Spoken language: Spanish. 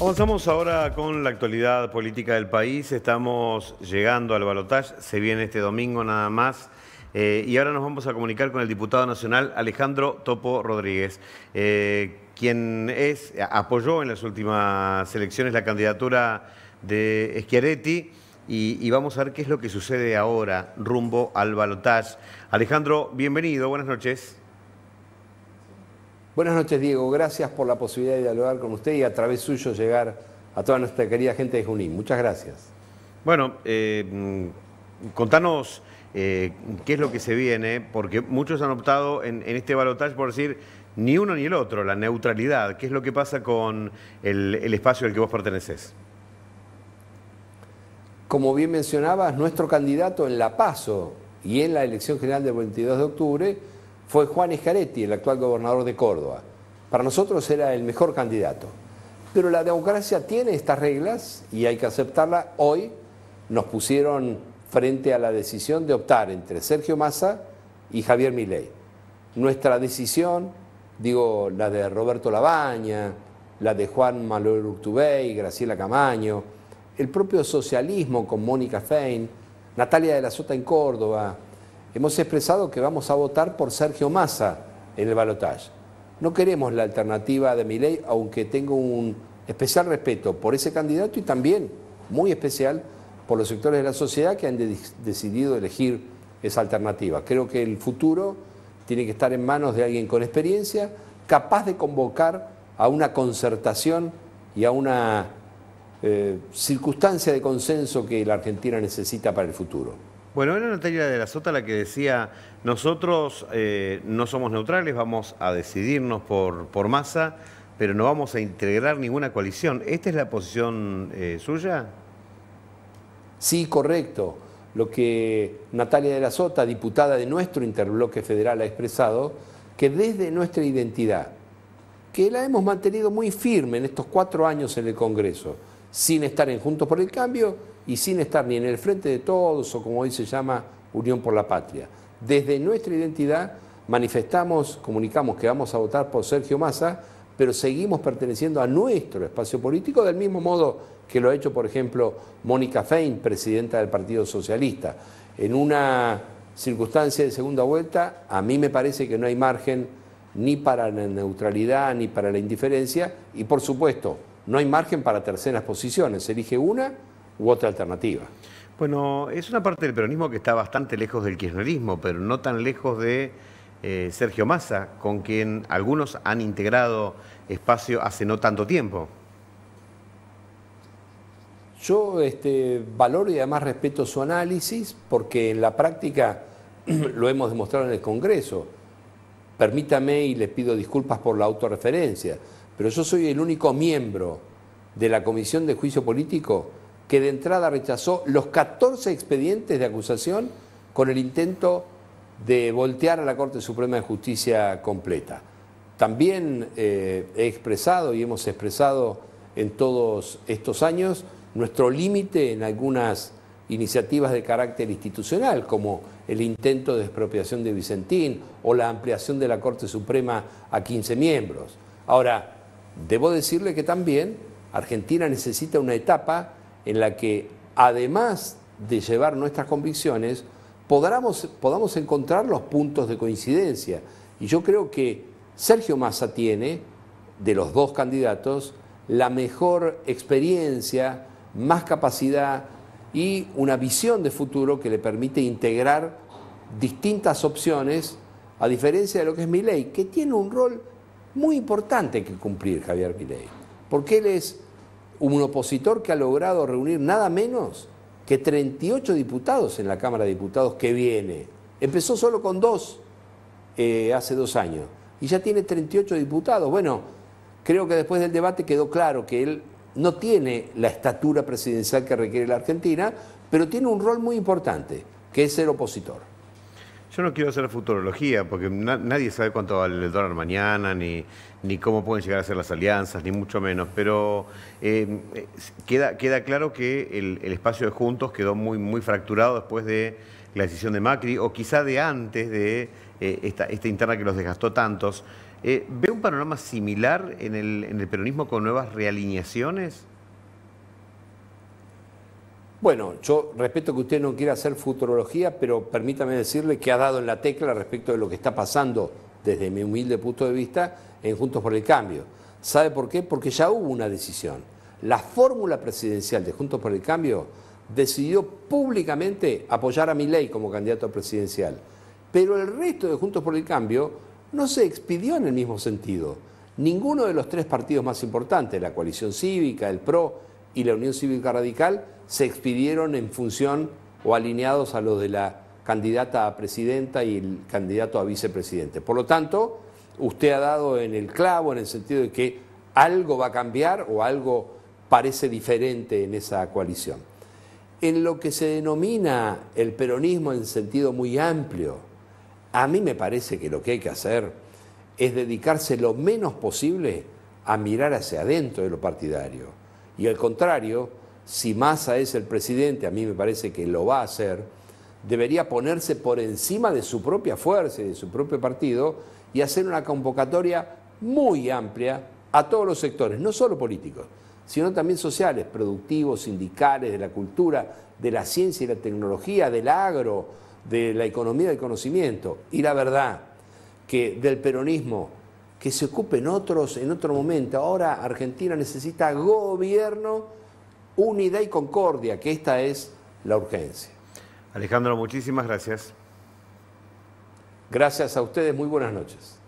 Avanzamos ahora con la actualidad política del país. Estamos llegando al balotaje, se viene este domingo nada más. Eh, y ahora nos vamos a comunicar con el diputado nacional Alejandro Topo Rodríguez, eh, quien apoyó en las últimas elecciones la candidatura de Schiaretti. Y, y vamos a ver qué es lo que sucede ahora rumbo al balotaje. Alejandro, bienvenido, buenas noches. Buenas noches, Diego. Gracias por la posibilidad de dialogar con usted y a través suyo llegar a toda nuestra querida gente de Junín. Muchas gracias. Bueno, eh, contanos eh, qué es lo que se viene, porque muchos han optado en, este balotaje por decir ni uno ni el otro, la neutralidad. ¿Qué es lo que pasa con el, espacio al que vos pertenecés? Como bien mencionabas, nuestro candidato en La Paso y en la elección general del 22 de octubre fue Juan Escaretti, el actual gobernador de Córdoba. Para nosotros era el mejor candidato. Pero la democracia tiene estas reglas y hay que aceptarla. Hoy nos pusieron frente a la decisión de optar entre Sergio Massa y Javier Milei. Nuestra decisión, digo, la de Roberto Labaña, la de Juan Manuel Urtubey, Graciela Camaño, el propio socialismo con Mónica Fein, Natalia de la Sota en Córdoba, Hemos expresado que vamos a votar por Sergio Massa en el balotaje. No queremos la alternativa de ley, aunque tengo un especial respeto por ese candidato y también muy especial por los sectores de la sociedad que han decidido elegir esa alternativa. Creo que el futuro tiene que estar en manos de alguien con experiencia, capaz de convocar a una concertación y a una eh, circunstancia de consenso que la Argentina necesita para el futuro. Bueno, era Natalia de la Sota la que decía, nosotros eh, no somos neutrales, vamos a decidirnos por, por masa, pero no vamos a integrar ninguna coalición. ¿Esta es la posición eh, suya? Sí, correcto. Lo que Natalia de la Sota, diputada de nuestro interbloque federal, ha expresado, que desde nuestra identidad, que la hemos mantenido muy firme en estos cuatro años en el Congreso, sin estar en Juntos por el Cambio y sin estar ni en el frente de todos o como hoy se llama Unión por la Patria. Desde nuestra identidad manifestamos, comunicamos que vamos a votar por Sergio Massa, pero seguimos perteneciendo a nuestro espacio político del mismo modo que lo ha hecho, por ejemplo, Mónica Fein, presidenta del Partido Socialista. En una circunstancia de segunda vuelta, a mí me parece que no hay margen ni para la neutralidad ni para la indiferencia y, por supuesto, no hay margen para terceras posiciones, se elige una u otra alternativa. Bueno, es una parte del peronismo que está bastante lejos del kirchnerismo, pero no tan lejos de eh, Sergio Massa, con quien algunos han integrado espacio hace no tanto tiempo. Yo este, valoro y además respeto su análisis porque en la práctica lo hemos demostrado en el Congreso. Permítame y les pido disculpas por la autorreferencia pero yo soy el único miembro de la Comisión de Juicio Político que de entrada rechazó los 14 expedientes de acusación con el intento de voltear a la Corte Suprema de Justicia completa. También eh, he expresado y hemos expresado en todos estos años nuestro límite en algunas iniciativas de carácter institucional, como el intento de expropiación de Vicentín o la ampliación de la Corte Suprema a 15 miembros. Ahora, Debo decirle que también Argentina necesita una etapa en la que, además de llevar nuestras convicciones, podamos, podamos encontrar los puntos de coincidencia. Y yo creo que Sergio Massa tiene, de los dos candidatos, la mejor experiencia, más capacidad y una visión de futuro que le permite integrar distintas opciones, a diferencia de lo que es mi ley, que tiene un rol muy importante que cumplir Javier Milei, porque él es un opositor que ha logrado reunir nada menos que 38 diputados en la Cámara de Diputados que viene. Empezó solo con dos eh, hace dos años y ya tiene 38 diputados. Bueno, creo que después del debate quedó claro que él no tiene la estatura presidencial que requiere la Argentina, pero tiene un rol muy importante, que es ser opositor. Yo no quiero hacer futurología porque nadie sabe cuánto vale el dólar mañana, ni, ni cómo pueden llegar a ser las alianzas, ni mucho menos. Pero em, queda, queda claro que el, espacio de Juntos quedó muy, muy fracturado después de la decisión de Macri, o quizá de antes de eh, esta, interna que los desgastó tantos. Eh, ¿Ve un panorama similar en el, en el peronismo con nuevas realineaciones? Bueno, yo respeto que usted no quiera hacer futurología, pero permítame decirle que ha dado en la tecla respecto de lo que está pasando desde mi humilde punto de vista, en Juntos por el Cambio. ¿Sabe por qué? Porque ya hubo una decisión. La fórmula presidencial de Juntos por el Cambio decidió públicamente apoyar a ley como candidato presidencial. Pero el resto de Juntos por el Cambio no se expidió en el mismo sentido. Ninguno de los tres partidos más importantes, la coalición cívica, el PRO y la Unión Cívica Radical, se expidieron en función o alineados a los de la candidata a presidenta y el candidato a vicepresidente. Por lo tanto, usted ha dado en el clavo en el sentido de que algo va a cambiar o algo parece diferente en esa coalición. En lo que se denomina el peronismo en sentido muy amplio, a mí me parece que lo que hay que hacer es dedicarse lo menos posible a mirar hacia adentro de lo partidario. Y al contrario, si Massa es el presidente, a mí me parece que lo va a hacer, debería ponerse por encima de su propia fuerza y de su propio partido y hacer una convocatoria muy amplia a todos los sectores, no solo políticos, sino también sociales, productivos, sindicales, de la cultura, de la ciencia y la tecnología, del agro, de la economía del conocimiento. Y la verdad, que del peronismo, que se ocupen otros en otro momento. Ahora Argentina necesita gobierno unidad y concordia, que esta es la urgencia. Alejandro, muchísimas gracias. Gracias a ustedes, muy buenas noches.